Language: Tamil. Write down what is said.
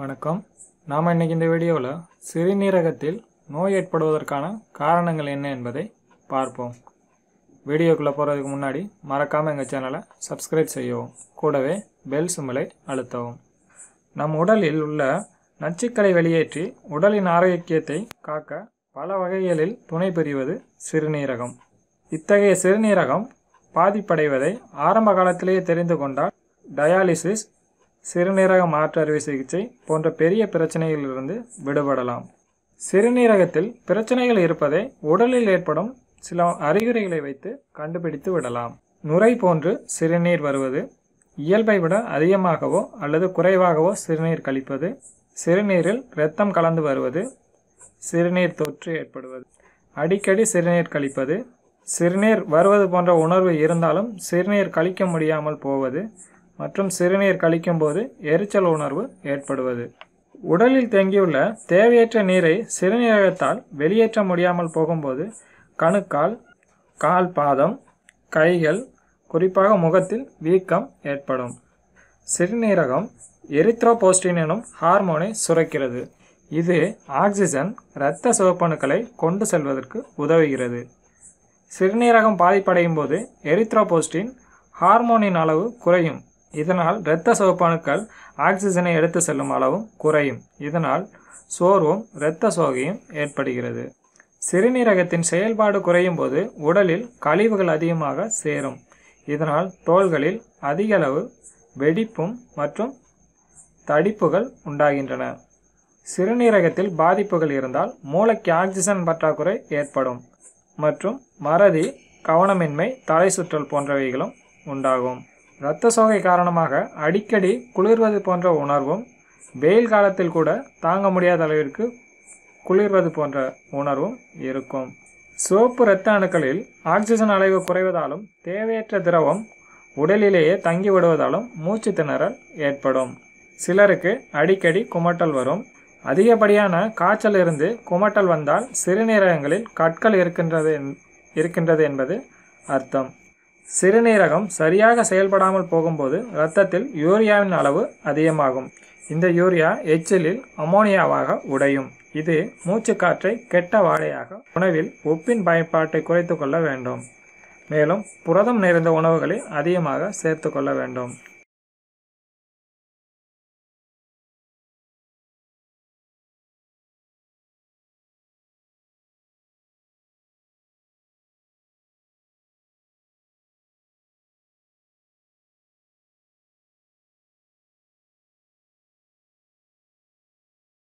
வணக்கம் நாம் இன்னைக்கு இந்த வீடியோவில் சிறுநீரகத்தில் நோய் ஏற்படுவதற்கான காரணங்கள் என்ன என்பதை பார்ப்போம் வீடியோக்குள்ளே போகிறதுக்கு முன்னாடி மறக்காமல் எங்கள் சேனலை சப்ஸ்கிரைப் செய்யவும் கூடவே பெல் சுமலை அழுத்தவும் நம் உடலில் உள்ள நச்சுக்களை வெளியேற்றி உடலின் ஆரோக்கியத்தை காக்க பல வகைகளில் துணை பெறுவது சிறுநீரகம் இத்தகைய சிறுநீரகம் பாதிப்படைவதை ஆரம்ப காலத்திலேயே தெரிந்து கொண்டால் டயாலிசிஸ் சிறுநீரக மாற்று அறுவை சிகிச்சை போன்ற பெரிய பிரச்சனைகளிலிருந்து விடுபடலாம் சிறுநீரகத்தில் பிரச்சனைகள் இருப்பதை உடலில் ஏற்படும் சில அறிகுறிகளை வைத்து கண்டுபிடித்து விடலாம் நுரை போன்று சிறுநீர் வருவது இயல்பை விட அதிகமாகவோ அல்லது குறைவாகவோ சிறுநீர் கழிப்பது சிறுநீரில் இரத்தம் கலந்து வருவது சிறுநீர் தொற்று ஏற்படுவது அடிக்கடி சிறுநீர் கழிப்பது சிறுநீர் வருவது போன்ற உணர்வு இருந்தாலும் சிறுநீர் கழிக்க முடியாமல் போவது மற்றும் சிறுநீர் கழிக்கும்போது எரிச்சல் உணர்வு ஏற்படுவது உடலில் தேங்கியுள்ள தேவையற்ற நீரை சிறுநீரகத்தால் வெளியேற்ற முடியாமல் போகும்போது கணுக்கால் கால் பாதம் கைகள் குறிப்பாக முகத்தில் வீக்கம் ஏற்படும் சிறுநீரகம் எரித்ரோபோஸ்டின் எனும் ஹார்மோனை சுரக்கிறது இது ஆக்சிஜன் இரத்த சிவப்பணுக்களை கொண்டு செல்வதற்கு உதவுகிறது சிறுநீரகம் பாதிப்படையும் போது எரித்ரோபோஸ்டின் ஹார்மோனின் அளவு குறையும் இதனால் இரத்த சிவப்பணுக்கள் ஆக்சிஜனை எடுத்து செல்லும் அளவும் குறையும் இதனால் சோர்வும் இரத்த சோகையும் ஏற்படுகிறது சிறுநீரகத்தின் செயல்பாடு குறையும் போது உடலில் கழிவுகள் அதிகமாக சேரும் இதனால் தோள்களில் அதிக அளவு வெடிப்பும் மற்றும் தடிப்புகள் உண்டாகின்றன சிறுநீரகத்தில் பாதிப்புகள் இருந்தால் மூளைக்கு ஆக்சிஜன் பற்றாக்குறை ஏற்படும் மற்றும் மறதி கவனமின்மை தலை சுற்றல் போன்றவைகளும் உண்டாகும் இரத்த சோகை காரணமாக அடிக்கடி குளிர்வது போன்ற உணர்வும் வெயில் காலத்தில் கூட தாங்க முடியாத அளவிற்கு குளிர்வது போன்ற உணர்வும் இருக்கும் சோப்பு இரத்த அணுக்களில் ஆக்சிஜன் அளவு குறைவதாலும் தேவையற்ற திரவம் உடலிலேயே தங்கி விடுவதாலும் மூச்சு திணறல் ஏற்படும் சிலருக்கு அடிக்கடி குமட்டல் வரும் அதிகப்படியான காய்ச்சல் இருந்து குமட்டல் வந்தால் சிறுநீரகங்களில் கற்கள் இருக்கின்றது இருக்கின்றது என்பது அர்த்தம் சிறுநீரகம் சரியாக செயல்படாமல் போகும்போது இரத்தத்தில் யூரியாவின் அளவு அதிகமாகும் இந்த யூரியா எச்சிலில் அமோனியாவாக உடையும் இது மூச்சு காற்றை கெட்ட வாழையாக உணவில் உப்பின் பயன்பாட்டை குறைத்து கொள்ள வேண்டும் மேலும் புரதம் நிறைந்த உணவுகளை அதிகமாக சேர்த்து கொள்ள வேண்டும்